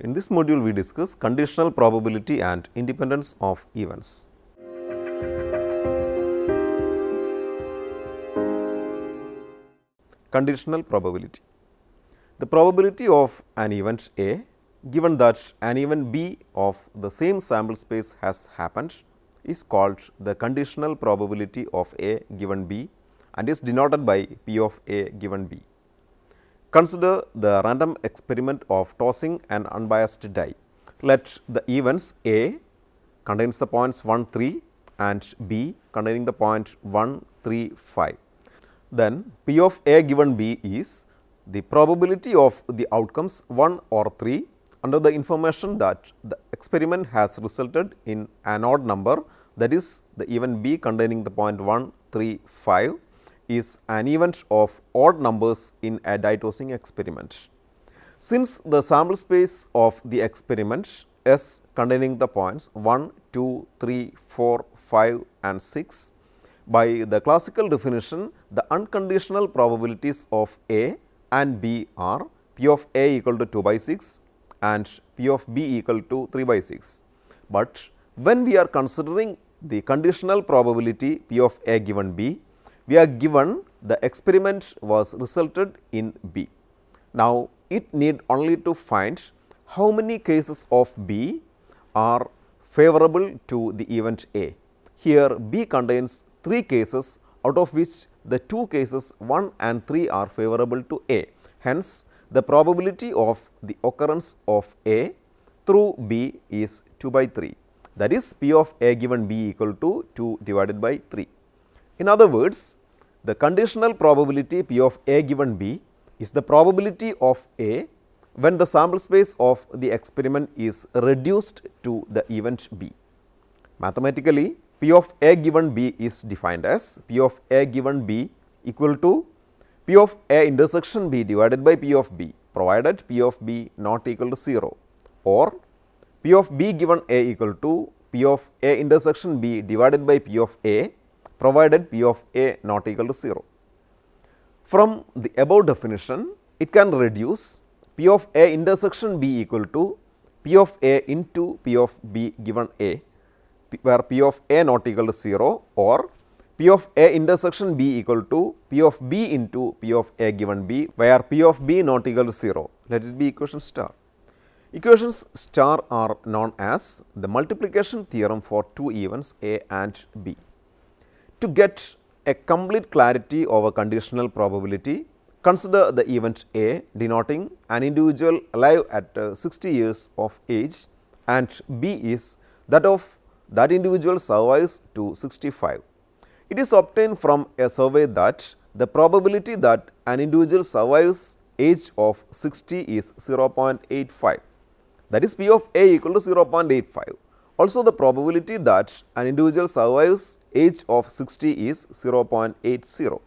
In this module, we discuss conditional probability and independence of events. Conditional probability. The probability of an event A given that an event B of the same sample space has happened is called the conditional probability of A given B and is denoted by P of A given B. Consider the random experiment of tossing an unbiased die. Let the events A contains the points 1, 3 and B containing the point 1, 3, 5. Then P of A given B is the probability of the outcomes 1 or 3 under the information that the experiment has resulted in an odd number that is the event B containing the point 1, 3, 5 is an event of odd numbers in a ditosing experiment. Since the sample space of the experiment S containing the points 1, 2, 3, 4, 5 and 6 by the classical definition the unconditional probabilities of A and B are P of A equal to 2 by 6 and P of B equal to 3 by 6. But when we are considering the conditional probability P of A given B we are given the experiment was resulted in B. Now, it need only to find how many cases of B are favorable to the event A. Here B contains 3 cases out of which the 2 cases 1 and 3 are favorable to A. Hence, the probability of the occurrence of A through B is 2 by 3 that is P of A given B equal to 2 divided by 3. In other words, the conditional probability P of A given B is the probability of A when the sample space of the experiment is reduced to the event B. Mathematically, P of A given B is defined as P of A given B equal to P of A intersection B divided by P of B provided P of B not equal to 0 or P of B given A equal to P of A intersection B divided by P of A provided p of a not equal to 0. From the above definition, it can reduce p of a intersection b equal to p of a into p of b given a, where p of a not equal to 0 or P of A intersection B equal to P of B into P of A given B, where P of B not equal to 0. Let it be equation star. Equations star are known as the multiplication theorem for two events A and B to get a complete clarity over conditional probability, consider the event A denoting an individual alive at uh, 60 years of age and B is that of that individual survives to 65. It is obtained from a survey that the probability that an individual survives age of 60 is 0.85 that is P of A equal to 0.85. Also, the probability that an individual survives age of 60 is 0.80,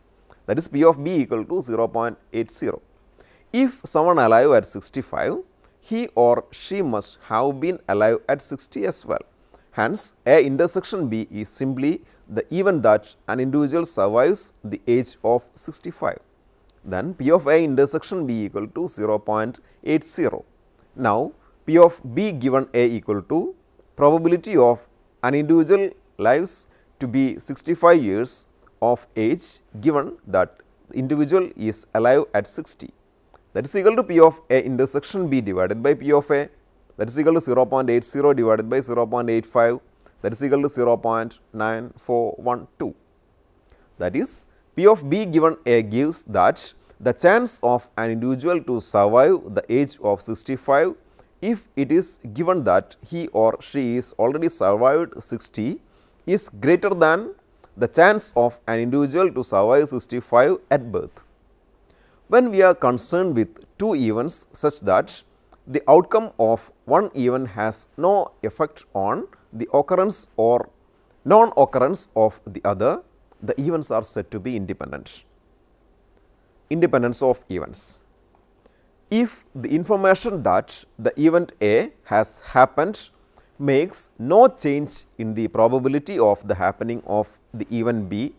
that is P of B equal to 0.80. If someone alive at 65, he or she must have been alive at 60 as well. Hence, A intersection B is simply the event that an individual survives the age of 65. Then P of A intersection B equal to 0.80. Now, P of B given A equal to probability of an individual lives to be 65 years of age given that individual is alive at 60 that is equal to p of a intersection b divided by p of a that is equal to 0 0.80 divided by 0 0.85 that is equal to 0 0.9412 that is p of b given a gives that the chance of an individual to survive the age of 65 if it is given that he or she is already survived 60 is greater than the chance of an individual to survive 65 at birth. When we are concerned with two events such that the outcome of one event has no effect on the occurrence or non-occurrence of the other, the events are said to be independent, independence of events if the information that the event A has happened makes no change in the probability of the happening of the event B,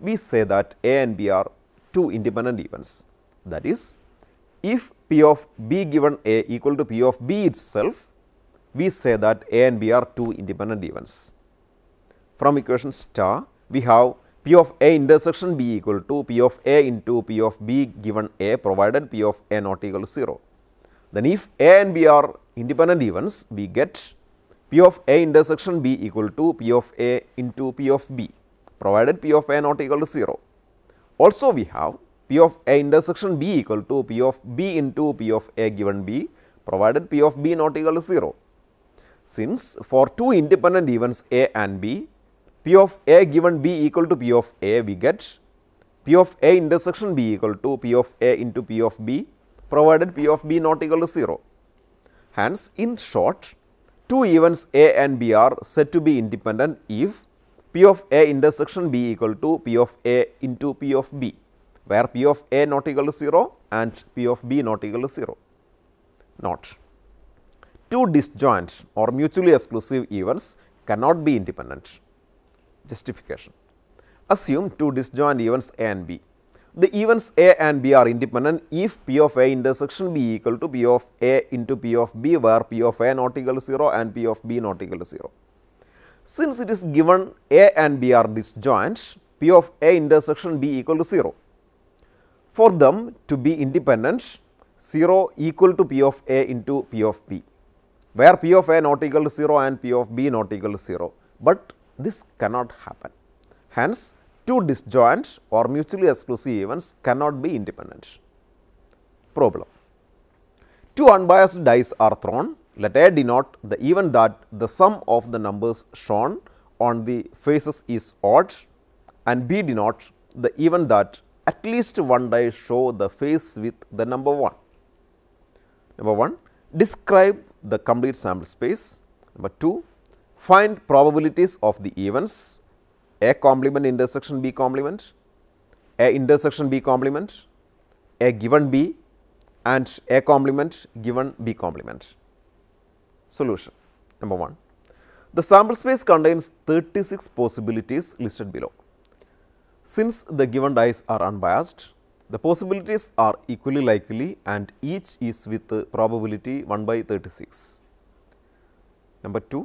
we say that A and B are two independent events. That is, if P of B given A equal to P of B itself, we say that A and B are two independent events. From equation star, we have P of A intersection B equal to P of A into P of B given A provided P of A not equal to 0. Then if A and B are independent events, we get P of A intersection B equal to P of A into P of B provided P of A not equal to 0. Also we have P of A intersection B equal to P of B into P of A given B provided P of B not equal to 0. Since for two independent events A and B, P of A given B equal to P of A we get P of A intersection B equal to P of A into P of B provided P of B not equal to 0. Hence, in short two events A and B are said to be independent if P of A intersection B equal to P of A into P of B where P of A not equal to 0 and P of B not equal to 0 not. Two disjoint or mutually exclusive events cannot be independent justification. Assume two disjoint events A and B. The events A and B are independent if P of A intersection B equal to P of A into P of B where P of A not equal to 0 and P of B not equal to 0. Since it is given A and B are disjoint, P of A intersection B equal to 0. For them to be independent, 0 equal to P of A into P of B, where P of A not equal to 0 and P of B not equal to 0, but this cannot happen. Hence, two disjoint or mutually exclusive events cannot be independent. Problem. Two unbiased dice are thrown. Let A denote the event that the sum of the numbers shown on the faces is odd and B denote the event that at least one die show the face with the number 1. Number 1, describe the complete sample space. Number 2, find probabilities of the events A complement intersection B complement, A intersection B complement, A given B and A complement given B complement. Solution number 1. The sample space contains 36 possibilities listed below. Since the given dice are unbiased, the possibilities are equally likely and each is with probability 1 by 36. Number 2,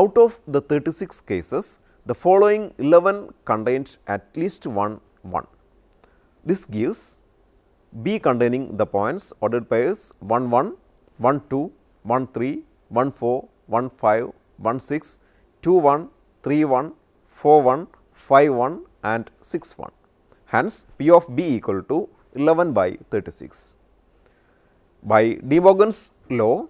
Out of the 36 cases, the following 11 contained at least one 1. This gives B containing the points ordered pairs 1 1, 1 2, 1 3, 1 4, 1 5, 1 6, 2 1, 3 1, 4 1, 5 1 and 6 1. Hence, P of B equal to 11 by 36. By De Morgan's law,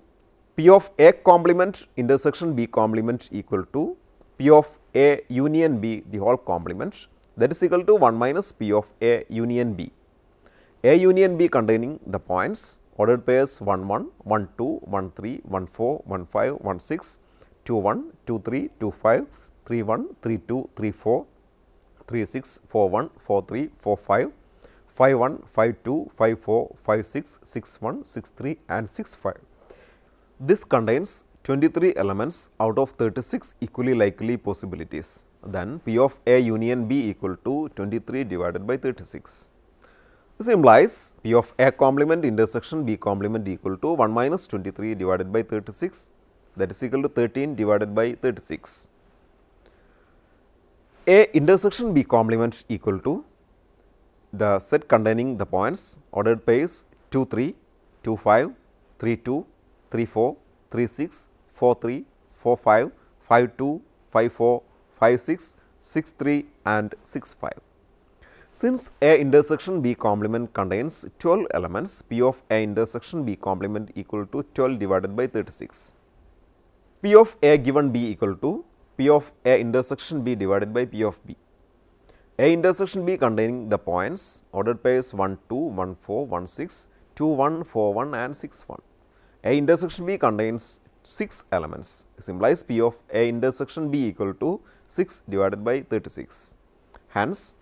P of A complement intersection B complement equal to P of A union B the whole complement that is equal to 1 minus P of A union B. A union B containing the points ordered pairs 1 1, 1 2, 1 3, 1 4, 1 5, 1 6, 2 1, 2 3, 2 5, 3 1, 3 2, 3 4, 3 6, 4 1, 4 3, 4 5, 5 1, 5 2, 5 4, 5 6, 6 1, 6 3 and 6 5. This contains 23 elements out of 36 equally likely possibilities. Then P of A union B equal to 23 divided by 36. This implies P of A complement intersection B complement equal to 1 minus 23 divided by 36 that is equal to 13 divided by 36. A intersection B complement equal to the set containing the points ordered pairs 2 3, 2 5, 3 2, 3 4, 3 6, 4 3, 4 5, 5 2, 5 4, 5 6, 6 3 and 6 5. Since A intersection B complement contains 12 elements, P of A intersection B complement equal to 12 divided by 36. P of A given B equal to P of A intersection B divided by P of B. A intersection B containing the points ordered pairs 1 2, 1 4, 1 6, 2 1, 4 1 and 6 1. A intersection B contains 6 elements Symbolize P of A intersection B equal to 6 divided by 36. Hence,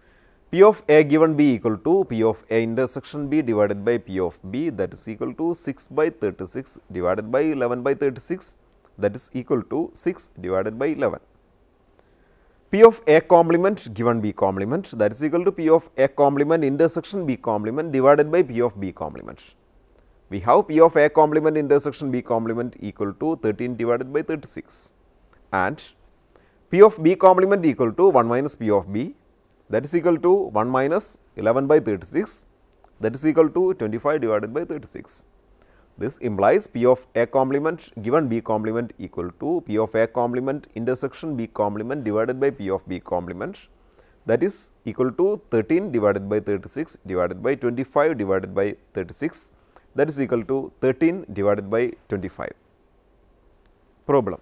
P of A given B equal to P of A intersection B divided by P of B that is equal to 6 by 36 divided by 11 by 36 that is equal to 6 divided by 11. P of A complement given B complement that is equal to P of A complement intersection B complement divided by P of B complement we have P of A complement intersection B complement equal to 13 divided by 36 and P of B complement equal to 1 minus P of B that is equal to 1 minus 11 by 36 that is equal to 25 divided by 36. This implies P of A complement given B complement equal to P of A complement intersection B complement divided by P of B complement that is equal to 13 divided by 36 divided by 25 divided by 36 that is equal to 13 divided by 25. Problem.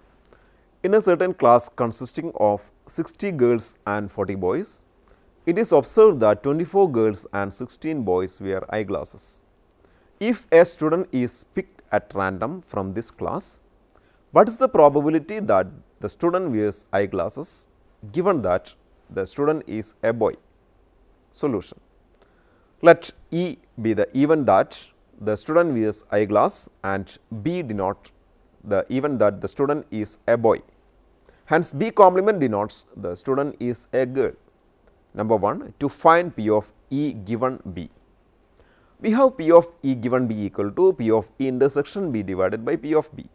In a certain class consisting of 60 girls and 40 boys, it is observed that 24 girls and 16 boys wear eyeglasses. If a student is picked at random from this class, what is the probability that the student wears eyeglasses given that the student is a boy? Solution. Let E be the event that the student wears eyeglass and B denote the even that the student is a boy. Hence, B complement denotes the student is a girl. Number 1 to find P of E given B. We have P of E given B equal to P of E intersection B divided by P of B.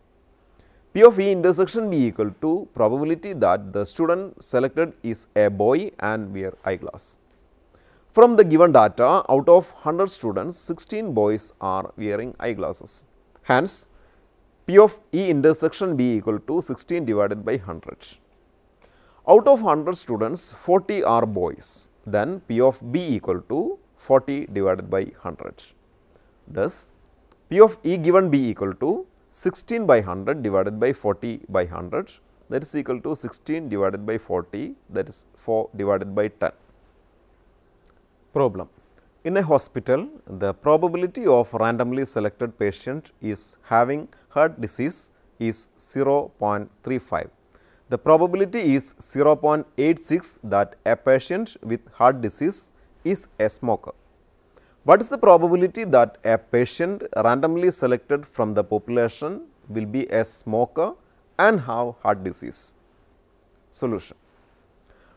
P of E intersection B equal to probability that the student selected is a boy and wear eyeglass. From the given data, out of 100 students, 16 boys are wearing eyeglasses. Hence, P of E intersection B equal to 16 divided by 100. Out of 100 students, 40 are boys. Then P of B equal to 40 divided by 100. Thus, P of E given B equal to 16 by 100 divided by 40 by 100 that is equal to 16 divided by 40 that is 4 divided by 10 problem. In a hospital, the probability of randomly selected patient is having heart disease is 0.35. The probability is 0.86 that a patient with heart disease is a smoker. What is the probability that a patient randomly selected from the population will be a smoker and have heart disease? Solution.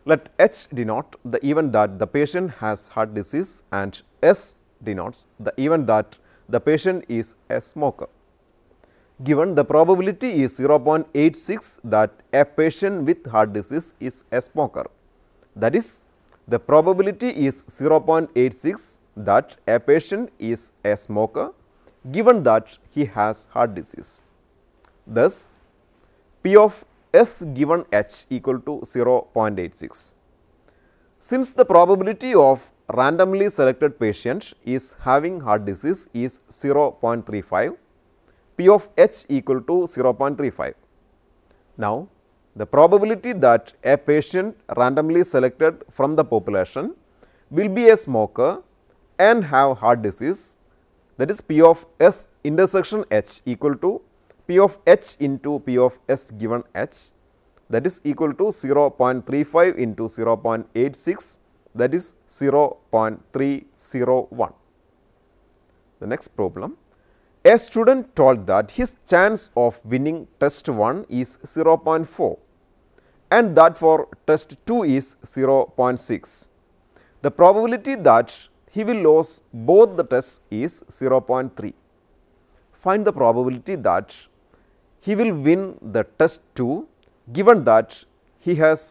Let H denote the event that the patient has heart disease and S denotes the event that the patient is a smoker. Given the probability is 0.86 that a patient with heart disease is a smoker. That is the probability is 0.86 that a patient is a smoker given that he has heart disease. Thus, P of S given H equal to 0.86. Since the probability of randomly selected patient is having heart disease is 0.35, P of H equal to 0.35. Now, the probability that a patient randomly selected from the population will be a smoker and have heart disease that is P of S intersection H equal to P of h into P of s given h that is equal to 0.35 into 0.86 that is 0.301. The next problem, a student told that his chance of winning test 1 is 0.4 and that for test 2 is 0.6. The probability that he will lose both the tests is 0.3. Find the probability that he will win the test 2 given that he has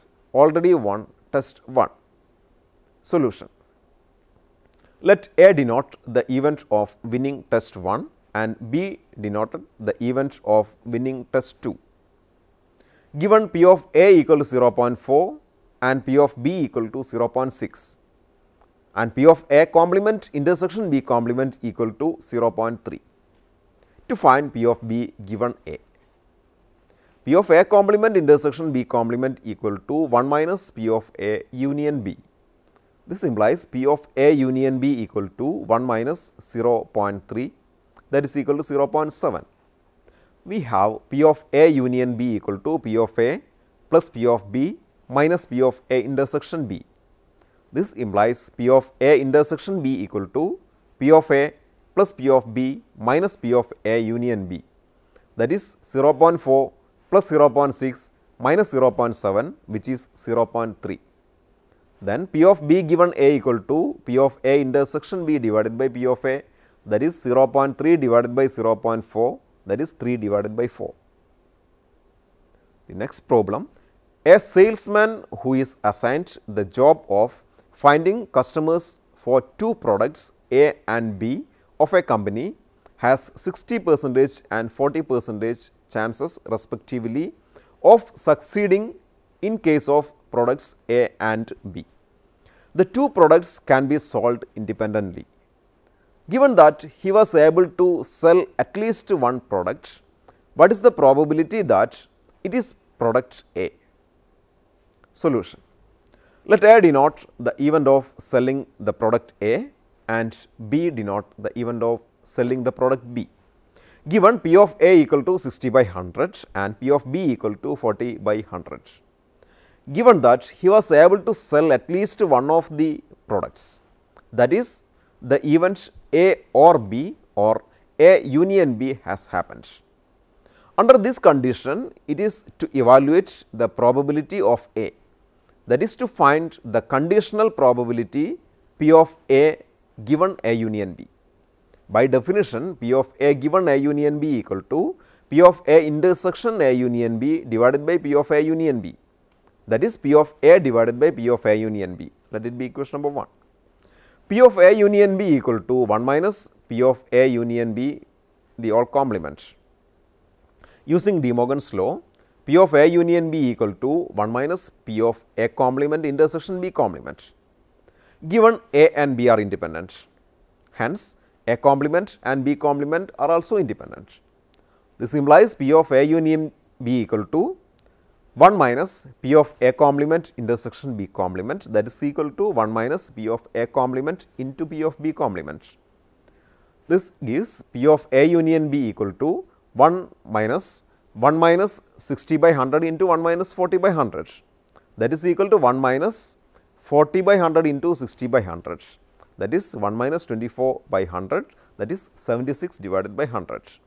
already won test 1. Solution Let A denote the event of winning test 1 and B denoted the event of winning test 2. Given P of A equal to 0.4 and P of B equal to 0.6 and P of A complement intersection B complement equal to 0.3 to find P of B given A. P of A complement intersection B complement equal to 1 minus P of A union B. This implies P of A union B equal to 1 minus 0 0.3 that is equal to 0 0.7. We have P of A union B equal to P of A plus P of B minus P of A intersection B. This implies P of A intersection B equal to P of A plus P of B minus P of A union B that is 0 0.4 plus 0.6 minus 0.7 which is 0.3. Then P of B given A equal to P of A intersection B divided by P of A that is 0.3 divided by 0.4 that is 3 divided by 4. The next problem, a salesman who is assigned the job of finding customers for two products A and B of a company has 60 percentage and 40 percentage chances respectively of succeeding in case of products A and B. The two products can be sold independently. Given that he was able to sell at least one product, what is the probability that it is product A? Solution. Let A denote the event of selling the product A and B denote the event of selling the product B given P of A equal to 60 by 100 and P of B equal to 40 by 100. Given that he was able to sell at least one of the products that is the event A or B or A union B has happened. Under this condition, it is to evaluate the probability of A that is to find the conditional probability P of A given A union B. By definition, P of A given A union B equal to P of A intersection A union B divided by P of A union B. That is P of A divided by P of A union B. Let it be equation number 1. P of A union B equal to 1 minus P of A union B the all complement. Using De Morgan's law, P of A union B equal to 1 minus P of A complement intersection B complement. Given A and B are independent. Hence, a complement and B complement are also independent. This implies P of A union B equal to 1 minus P of A complement intersection B complement that is equal to 1 minus P of A complement into P of B complement. This gives P of A union B equal to 1 minus 1 minus 60 by 100 into 1 minus 40 by 100 that is equal to 1 minus 40 by 100 into 60 by 100 that is 1 minus 24 by 100 that is 76 divided by 100.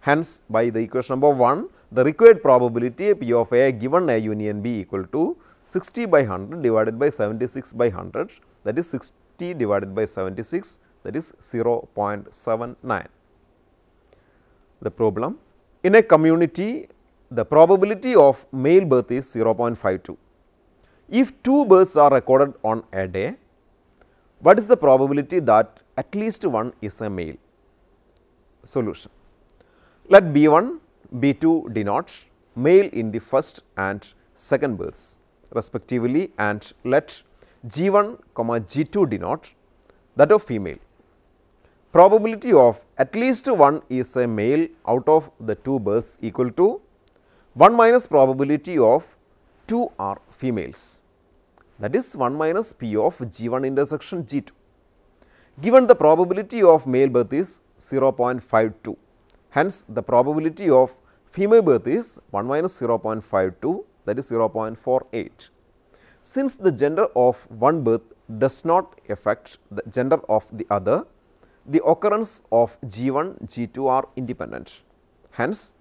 Hence, by the equation number 1, the required probability P of A given A union B equal to 60 by 100 divided by 76 by 100 that is 60 divided by 76 that is 0 0.79. The problem in a community the probability of male birth is 0 0.52. If two births are recorded on a day, what is the probability that at least one is a male solution. Let B 1, B 2 denote male in the first and second births respectively and let G 1 G 2 denote that of female. Probability of at least one is a male out of the two births equal to 1 minus probability of 2 are females that is 1 minus P of G1 intersection G2. Given the probability of male birth is 0.52, hence the probability of female birth is 1 minus 0.52 that is 0.48. Since the gender of one birth does not affect the gender of the other, the occurrence of G1, G2 are independent. Hence,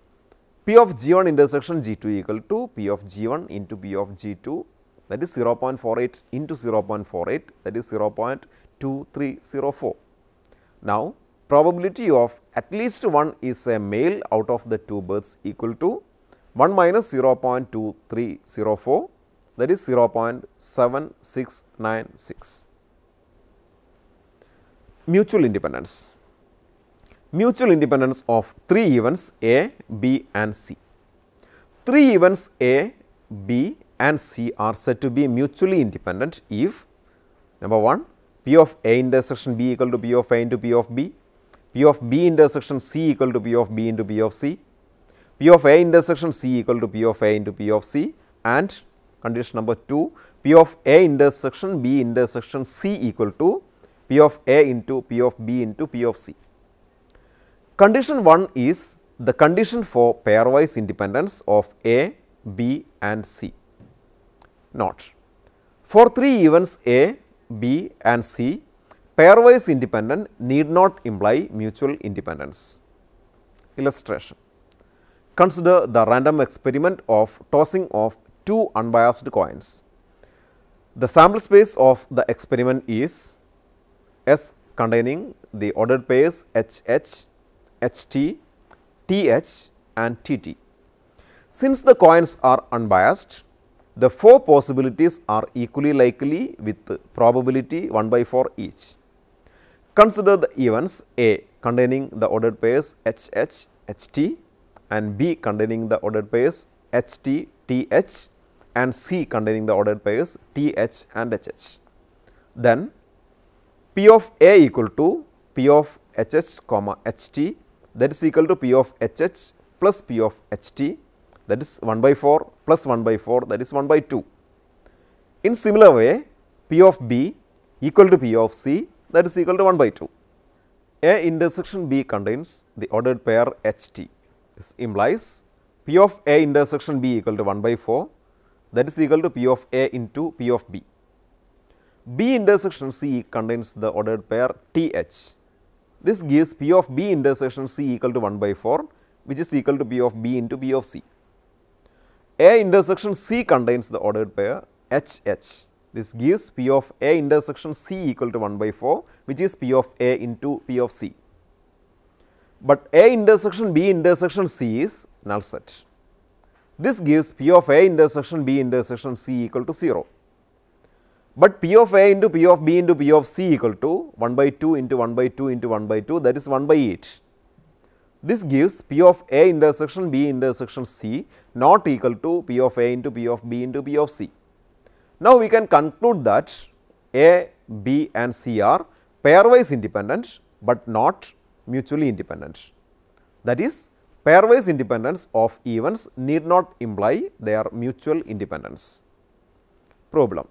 P of G1 intersection G2 equal to P of G1 into P of G2 that is 0.48 into 0.48 that is 0.2304. Now, probability of at least one is a male out of the two births equal to 1 minus 0.2304 that is 0.7696. Mutual independence. Mutual independence of 3 events A, B and C. 3 events A, B and C are said to be mutually independent if number 1 P of A intersection B equal to P of A into P of B, P of B intersection C equal to P of B into P of C, P of A intersection C equal to P of A into P of C and condition number 2 P of A intersection B intersection C equal to P of A into P of B into P of C. Condition 1 is the condition for pairwise independence of A, B and C not. For three events A, B and C, pairwise independent need not imply mutual independence. Illustration Consider the random experiment of tossing of two unbiased coins. The sample space of the experiment is S containing the ordered pairs HH, HT, TH and TT. Since the coins are unbiased, the four possibilities are equally likely with probability 1 by 4 each. Consider the events A containing the ordered pairs H H H T and B containing the ordered pairs H T T H and C containing the ordered pairs T H and HH. Then P of A equal to P of HS, comma H T that is equal to P of H H plus P of H T that is 1 by 4 plus 1 by 4 that is 1 by 2. In similar way P of B equal to P of C that is equal to 1 by 2. A intersection B contains the ordered pair HT. This implies P of A intersection B equal to 1 by 4 that is equal to P of A into P of B. B intersection C contains the ordered pair TH. This gives P of B intersection C equal to 1 by 4 which is equal to P of B into P of C. A intersection C contains the ordered pair H H. This gives P of A intersection C equal to 1 by 4 which is P of A into P of C. But A intersection B intersection C is null set. This gives P of A intersection B intersection C equal to 0. But P of A into P of B into P of C equal to 1 by 2 into 1 by 2 into 1 by 2 that is 1 by 8. This gives P of A intersection B intersection C not equal to P of A into P of B into P of C. Now, we can conclude that A, B and C are pairwise independent, but not mutually independent. That is pairwise independence of events need not imply their mutual independence. Problem.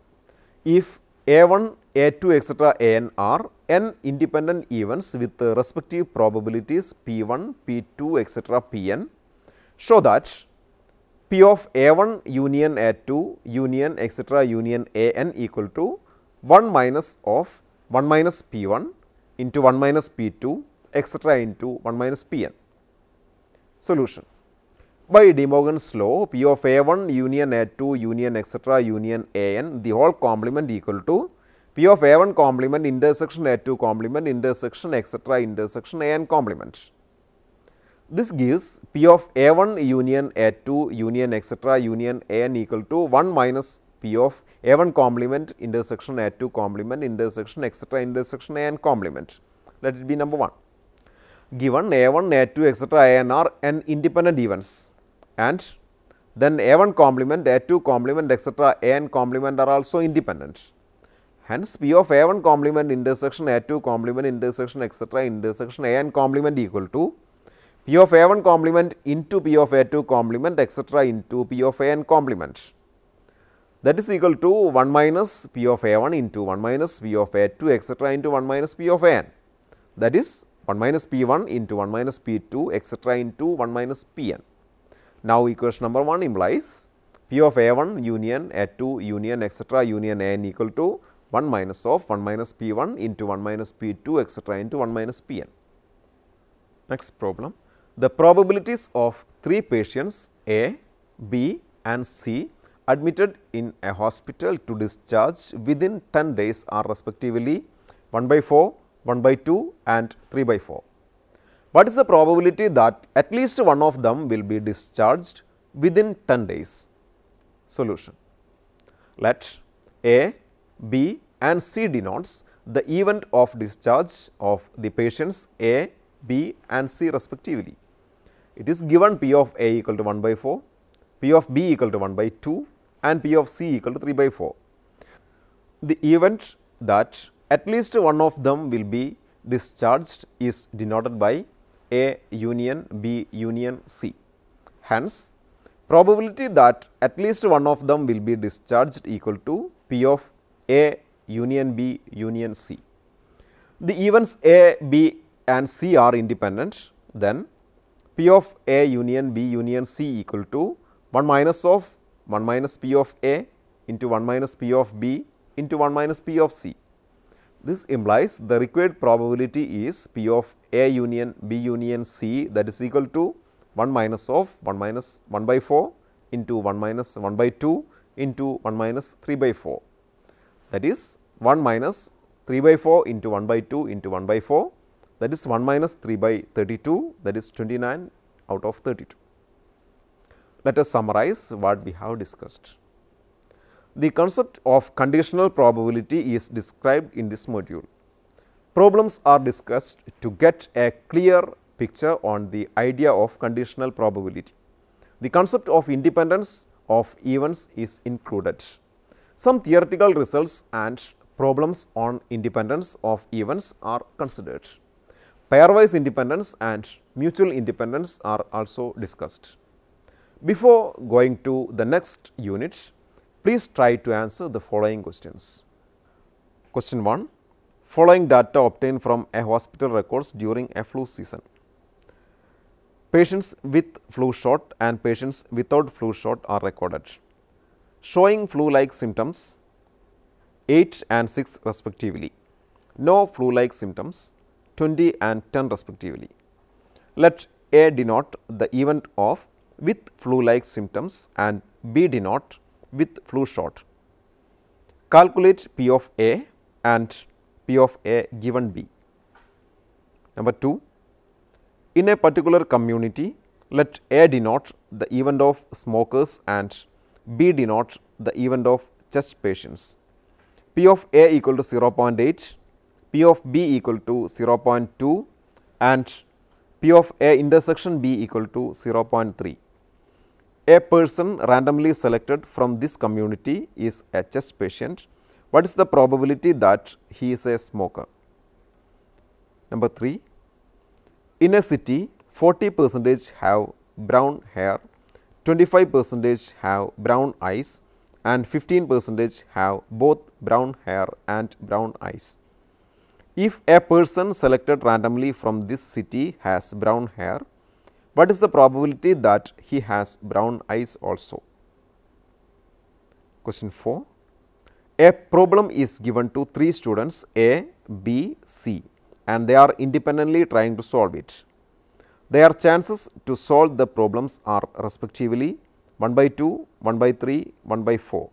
If A1, A2 etc. An are n independent events with respective probabilities P1, P2 etc. Pn, show that P of A 1 union A 2 union etcetera union A n equal to 1 minus of 1 minus P 1 into 1 minus P 2 etcetera into 1 minus P n. Solution by De Morgan's law P of A 1 union A 2 union etcetera union A n the whole complement equal to P of A 1 complement intersection A 2 complement intersection etcetera intersection A n complement. This gives P of A1 union A2 union etc union AN equal to 1 minus P of A1 complement intersection A2 complement intersection etc intersection AN complement. Let it be number 1. Given A1, A2, etc AN are n independent events and then A1 complement, A2 complement, etc AN complement are also independent. Hence, P of A1 complement intersection A2 complement intersection etc intersection AN complement equal to P of A 1 complement into P of A 2 complement etc. into P of A n complement. That is equal to 1 minus P of A 1 into 1 minus P of A 2 etc. into 1 minus P of A n. That is 1 minus P 1 into 1 minus P 2 etc. into 1 minus P n. Now, equation number 1 implies P of A 1 union A 2 union etc. union A n equal to 1 minus of 1 minus P 1 into 1 minus P 2 etc. into 1 minus P n. Next problem the probabilities of three patients A, B and C admitted in a hospital to discharge within 10 days are respectively 1 by 4, 1 by 2 and 3 by 4. What is the probability that at least one of them will be discharged within 10 days? Solution. Let A, B and C denotes the event of discharge of the patients A, B and C respectively. It is given P of A equal to 1 by 4, P of B equal to 1 by 2 and P of C equal to 3 by 4. The event that at least one of them will be discharged is denoted by A union B union C. Hence, probability that at least one of them will be discharged equal to P of A union B union C. The events A, B and C are independent, then P of A union B union C equal to 1 minus of 1 minus P of A into 1 minus P of B into 1 minus P of C. This implies the required probability is P of A union B union C that is equal to 1 minus of 1 minus 1 by 4 into 1 minus 1 by 2 into 1 minus 3 by 4. That is 1 minus 3 by 4 into 1 by 2 into 1 by 4 that is 1 minus 3 by 32 that is 29 out of 32. Let us summarize what we have discussed. The concept of conditional probability is described in this module. Problems are discussed to get a clear picture on the idea of conditional probability. The concept of independence of events is included. Some theoretical results and problems on independence of events are considered pairwise independence and mutual independence are also discussed. Before going to the next unit, please try to answer the following questions. Question 1. Following data obtained from a hospital records during a flu season. Patients with flu shot and patients without flu shot are recorded. Showing flu-like symptoms 8 and 6 respectively. No flu-like symptoms. 20 and 10 respectively. Let A denote the event of with flu like symptoms and B denote with flu shot. Calculate P of A and P of A given B. Number 2, in a particular community, let A denote the event of smokers and B denote the event of chest patients. P of A equal to 0.8 P of B equal to 0.2 and P of A intersection B equal to 0.3. A person randomly selected from this community is a chest patient. What is the probability that he is a smoker? Number 3. In a city, 40 percentage have brown hair, 25 percentage have brown eyes and 15 percentage have both brown hair and brown eyes. If a person selected randomly from this city has brown hair, what is the probability that he has brown eyes also? Question 4. A problem is given to three students A, B, C and they are independently trying to solve it. Their chances to solve the problems are respectively 1 by 2, 1 by 3, 1 by 4.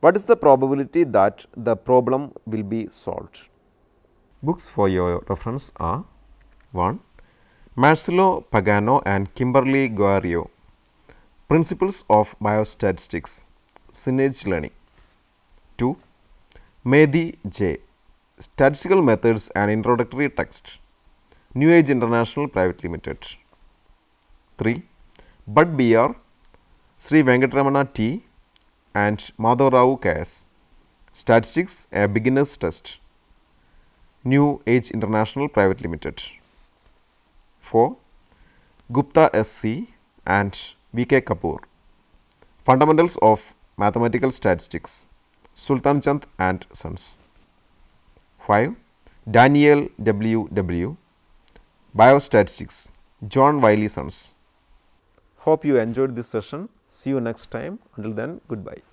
What is the probability that the problem will be solved? Books for your reference are 1. Marcello Pagano and Kimberly Guario Principles of Biostatistics Synergy Learning 2. Mehdi J. Statistical Methods and Introductory Text New Age International Private Limited 3. Bud B.R. Sri Venkatramana T. and Madhav Rao K.S. Statistics A Beginner's Test New Age International Private Limited. 4. Gupta SC and VK Kapoor. Fundamentals of Mathematical Statistics. Sultan Chand and Sons. 5. Daniel W. W. Biostatistics. John Wiley Sons. Hope you enjoyed this session. See you next time. Until then, goodbye.